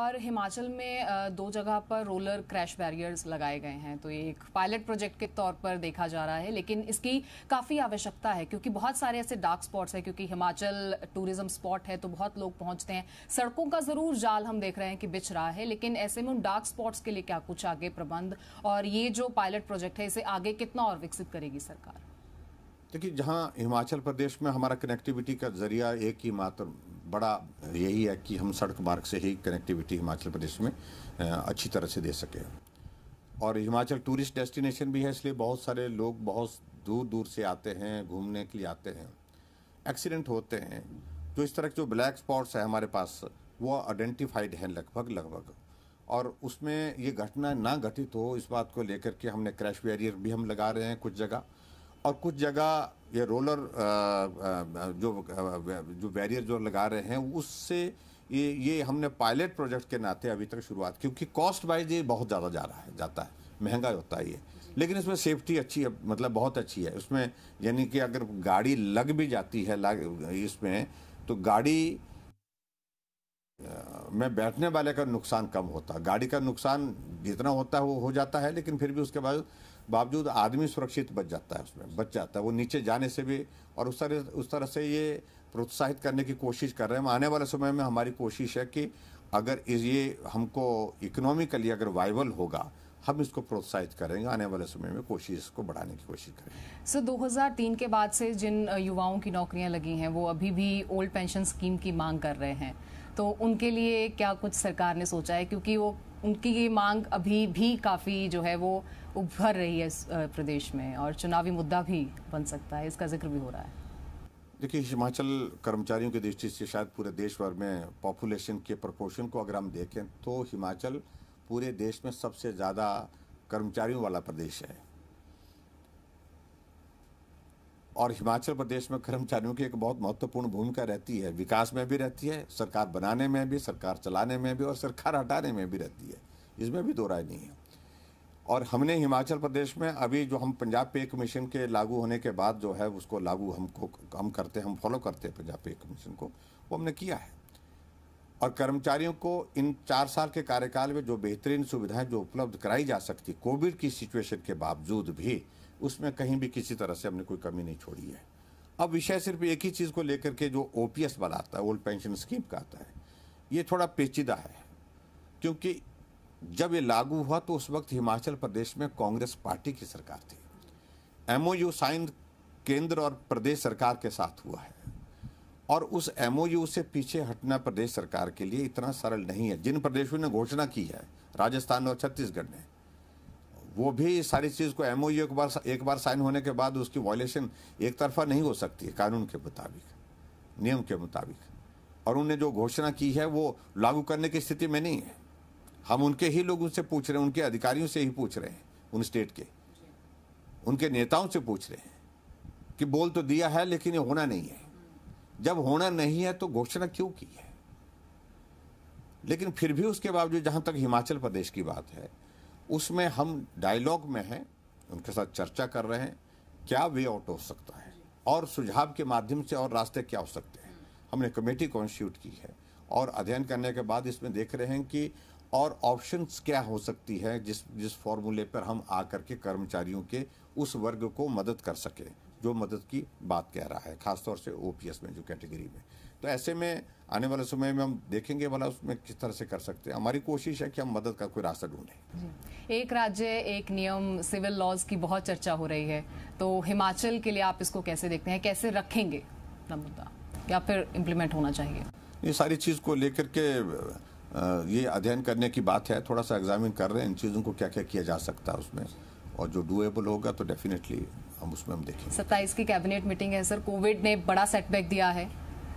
और हिमाचल में दो जगह पर रोलर क्रैश बैरियर्स लगाए गए हैं तो ये एक पायलट प्रोजेक्ट के तौर पर देखा जा रहा है लेकिन इसकी काफ़ी आवश्यकता है क्योंकि बहुत सारे ऐसे डार्क स्पॉट्स हैं क्योंकि हिमाचल टूरिज्म स्पॉट है तो बहुत लोग पहुंचते हैं सड़कों का ज़रूर जाल हम देख रहे हैं कि बिछ रहा है लेकिन ऐसे में उन डार्क स्पॉट्स के लिए क्या कुछ आगे प्रबंध और ये जो पायलट प्रोजेक्ट है इसे आगे कितना और विकसित करेगी सरकार देखिए जहाँ हिमाचल प्रदेश में हमारा कनेक्टिविटी का जरिया एक ही मात्र बड़ा यही है कि हम सड़क मार्ग से ही कनेक्टिविटी हिमाचल प्रदेश में अच्छी तरह से दे सकें और हिमाचल टूरिस्ट डेस्टिनेशन भी है इसलिए बहुत सारे लोग बहुत दूर दूर से आते हैं घूमने के लिए आते हैं एक्सीडेंट होते हैं तो इस तरह के जो ब्लैक स्पॉट्स हैं हमारे पास वो आइडेंटिफाइड हैं लगभग लगभग और उसमें ये घटना ना घटित हो इस बात को लेकर के हमने क्रैश बैरियर भी हम लगा रहे हैं कुछ जगह और कुछ जगह ये रोलर जो जो बैरियर जो लगा रहे हैं उससे ये ये हमने पायलट प्रोजेक्ट के नाते अभी तक शुरुआत क्योंकि कॉस्ट वाइज ये बहुत ज़्यादा जा रहा है जाता है महंगा होता है ये लेकिन इसमें सेफ्टी अच्छी है मतलब बहुत अच्छी है उसमें यानी कि अगर गाड़ी लग भी जाती है लग इसमें तो गाड़ी में बैठने वाले का नुकसान कम होता है गाड़ी का नुकसान जितना होता है वो हो जाता है लेकिन फिर भी उसके बाद बावजूद आदमी सुरक्षित बच जाता है उसमें बच जाता है वो नीचे जाने से भी और उस तरह उस तरह से ये प्रोत्साहित करने की कोशिश कर रहे हैं आने वाले समय में हमारी कोशिश है कि अगर इस ये हमको इकोनॉमिकली अगर वाइबल होगा हम इसको प्रोत्साहित करेंगे आने वाले समय में कोशिश इसको बढ़ाने की कोशिश करेंगे सर 2003 के बाद से जिन युवाओं की नौकरियां लगी हैं वो अभी भी ओल्ड पेंशन स्कीम की मांग कर रहे हैं तो उनके लिए क्या कुछ सरकार ने सोचा है क्योंकि वो उनकी ये मांग अभी भी काफ़ी जो है वो उभर रही है प्रदेश में और चुनावी मुद्दा भी बन सकता है इसका जिक्र भी हो रहा है देखिए हिमाचल कर्मचारियों की दृष्टि से शायद पूरे देश भर में पॉपुलेशन के प्रपोर्शन को अगर हम देखें तो हिमाचल पूरे देश में सबसे ज़्यादा कर्मचारियों वाला प्रदेश है और हिमाचल प्रदेश में कर्मचारियों की एक बहुत महत्वपूर्ण भूमिका रहती है विकास में भी रहती है सरकार बनाने में भी सरकार चलाने में भी और सरकार हटाने में भी रहती है इसमें भी दो राय नहीं है और हमने हिमाचल प्रदेश में अभी जो हम पंजाब पे कमीशन के लागू होने के बाद जो है उसको लागू हमको हम करते हैं हम फॉलो करते हैं पंजाब पे कमीशन को वो हमने किया है और कर्मचारियों को इन चार साल के कार्यकाल में जो बेहतरीन सुविधाएं जो उपलब्ध कराई जा सकती कोविड की सिचुएशन के बावजूद भी उसमें कहीं भी किसी तरह से हमने कोई कमी नहीं छोड़ी है अब विषय सिर्फ एक ही चीज़ को लेकर के जो ओ पी एस वाला आता है ओल्ड पेंशन स्कीम का आता है ये थोड़ा पेचीदा है क्योंकि जब ये लागू हुआ तो उस वक्त हिमाचल प्रदेश में कांग्रेस पार्टी की सरकार थी एम साइन केंद्र और प्रदेश सरकार के साथ हुआ है और उस एम से पीछे हटना प्रदेश सरकार के लिए इतना सरल नहीं है जिन प्रदेशों ने घोषणा की है राजस्थान और छत्तीसगढ़ ने वो भी सारी चीज को एमओयू एक बार एक बार साइन होने के बाद उसकी वॉयलेशन एक तरफा नहीं हो सकती है कानून के मुताबिक नियम के मुताबिक और उन्होंने जो घोषणा की है वो लागू करने की स्थिति में नहीं है हम उनके ही लोगों से पूछ रहे हैं उनके अधिकारियों से ही पूछ रहे हैं उन स्टेट के उनके नेताओं से पूछ रहे हैं कि बोल तो दिया है लेकिन ये होना नहीं है जब होना नहीं है तो घोषणा क्यों की है लेकिन फिर भी उसके बावजूद जहां तक हिमाचल प्रदेश की बात है उसमें हम डायलॉग में हैं उनके साथ चर्चा कर रहे हैं क्या वे आउट हो सकता है और सुझाव के माध्यम से और रास्ते क्या हो सकते हैं हमने कमेटी कॉन्स्टिट्यूट की है और अध्ययन करने के बाद इसमें देख रहे हैं कि और ऑप्शंस क्या हो सकती है जिस जिस फॉर्मूले पर हम आ करके कर्मचारियों के उस वर्ग को मदद कर सकें जो मदद की बात कह रहा है खासतौर से ओ में जो कैटेगरी में तो ऐसे में आने वाले समय में हम देखेंगे वाला उसमें किस तरह से कर सकते हैं हमारी कोशिश है कि हम मदद का कोई रास्ता ढूंढें एक राज्य एक नियम सिविल लॉज की बहुत चर्चा हो रही है तो हिमाचल के लिए आप इसको कैसे देखते हैं कैसे रखेंगे मुद्दा या फिर इम्प्लीमेंट होना चाहिए ये सारी चीज़ को लेकर के ये अध्ययन करने की बात है थोड़ा सा एग्जामिन कर रहे हैं इन चीज़ों को क्या क्या किया जा सकता है उसमें और जो डूएबल होगा तो डेफिनेटली हम उसमें हम देखेंगे सत्ताईस की कैबिनेट मीटिंग है सर कोविड ने बड़ा सेटबैक दिया है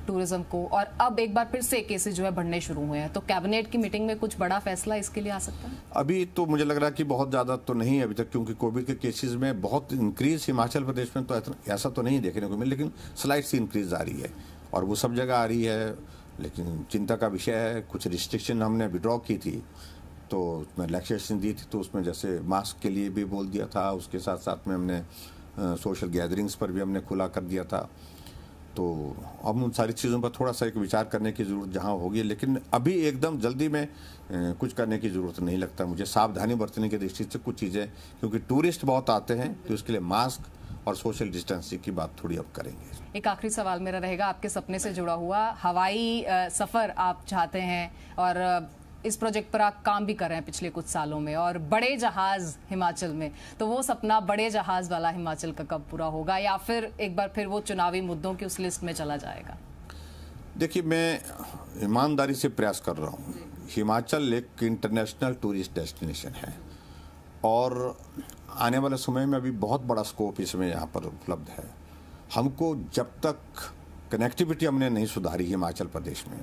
टूरिज्म को और अब एक बार फिर से केसेस जो है बढ़ने शुरू हुए हैं तो कैबिनेट की मीटिंग में कुछ बड़ा फैसला इसके लिए आ सकता है अभी तो मुझे लग रहा है कि बहुत ज़्यादा तो नहीं है अभी तक क्योंकि कोविड के केसेस में बहुत इंक्रीज हिमाचल प्रदेश में तो ऐसा तो नहीं देखने को मिले लेकिन स्लाइड सी इंक्रीज आ रही है और वो सब जगह आ रही है लेकिन चिंता का विषय है कुछ रिस्ट्रिक्शन हमने विड्रॉ की थी तो उसमें रिलैक्सेशन दी थी तो उसमें जैसे मास्क के लिए भी बोल दिया था उसके साथ साथ में हमने सोशल गैदरिंग्स पर भी हमने खुला कर दिया था तो अब उन सारी चीज़ों पर थोड़ा सा एक विचार करने की ज़रूरत जहाँ होगी लेकिन अभी एकदम जल्दी में कुछ करने की ज़रूरत नहीं लगता मुझे सावधानी बरतने की दृष्टि से कुछ चीज़ें क्योंकि टूरिस्ट बहुत आते हैं तो उसके लिए मास्क और सोशल डिस्टेंसिंग की बात थोड़ी अब करेंगे एक आखिरी सवाल मेरा रहेगा आपके सपने से जुड़ा हुआ हवाई सफ़र आप चाहते हैं और इस प्रोजेक्ट पर आप काम भी कर रहे हैं पिछले कुछ सालों में और बड़े जहाज हिमाचल में तो वो सपना बड़े जहाज वाला हिमाचल का कब पूरा होगा या फिर एक बार फिर वो चुनावी मुद्दों की उस लिस्ट में चला जाएगा देखिए मैं ईमानदारी से प्रयास कर रहा हूँ हिमाचल एक इंटरनेशनल टूरिस्ट डेस्टिनेशन है और आने वाले समय में अभी बहुत बड़ा स्कोप इसमें यहाँ पर उपलब्ध है हमको जब तक कनेक्टिविटी हमने नहीं सुधारी हिमाचल प्रदेश में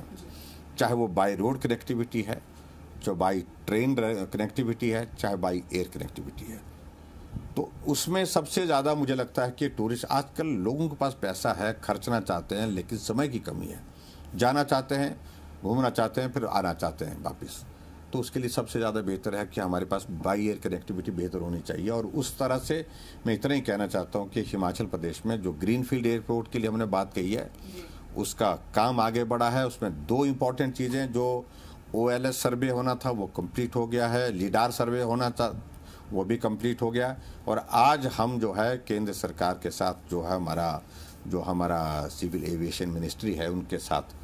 चाहे वो बाई रोड कनेक्टिविटी है चाहे बाई ट्रेन कनेक्टिविटी है चाहे बाई एयर कनेक्टिविटी है तो उसमें सबसे ज़्यादा मुझे लगता है कि टूरिस्ट आजकल लोगों के पास पैसा है खर्चना चाहते हैं लेकिन समय की कमी है जाना चाहते हैं घूमना चाहते हैं फिर आना चाहते हैं वापस तो उसके लिए सबसे ज़्यादा बेहतर है कि हमारे पास बाई एयर कनेक्टिविटी बेहतर होनी चाहिए और उस तरह से मैं इतना ही कहना चाहता हूँ कि हिमाचल प्रदेश में जो ग्रीन फील्ड एयरपोर्ट के लिए हमने बात कही है उसका काम आगे बढ़ा है उसमें दो इम्पॉर्टेंट चीज़ें जो ओ सर्वे होना था वो कंप्लीट हो गया है लीडार सर्वे होना था वो भी कंप्लीट हो गया और आज हम जो है केंद्र सरकार के साथ जो है हमारा जो हमारा सिविल एविएशन मिनिस्ट्री है उनके साथ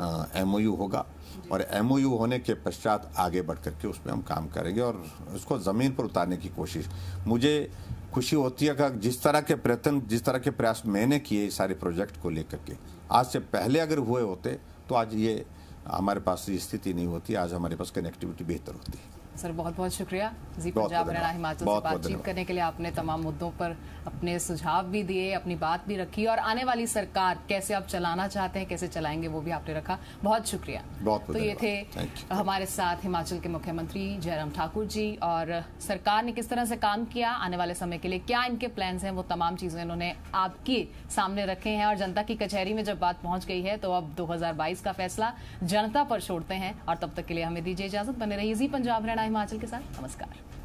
एम होगा और एम होने के पश्चात आगे बढ़ करके उसमें हम काम करेंगे और उसको ज़मीन पर उतारने की कोशिश मुझे खुशी होती है कि जिस तरह के प्रयत्न जिस तरह के प्रयास मैंने किए सारे प्रोजेक्ट को लेकर के आज से पहले अगर हुए होते तो आज ये हमारे पास स्थिति नहीं होती आज हमारे पास कनेक्टिविटी बेहतर होती है सर बहुत बहुत शुक्रिया जी पंजाब हरियाणा हिमाचल से बातचीत करने के लिए आपने तमाम मुद्दों पर अपने सुझाव भी दिए अपनी बात भी रखी और आने वाली सरकार कैसे आप चलाना चाहते हैं कैसे चलाएंगे वो भी आपने रखा बहुत शुक्रिया बहुत तो ये थे हमारे साथ हिमाचल के मुख्यमंत्री जयराम ठाकुर जी और सरकार ने किस तरह से काम किया आने वाले समय के लिए क्या इनके प्लान है वो तमाम चीजें इन्होंने आपके सामने रखे हैं और जनता की कचहरी में जब बात पहुंच गई है तो अब दो का फैसला जनता पर छोड़ते हैं और तब तक के लिए हमें दीजिए इजाजत बने रही जी पंजाब हरियाणा हिमाचल के साथ नमस्कार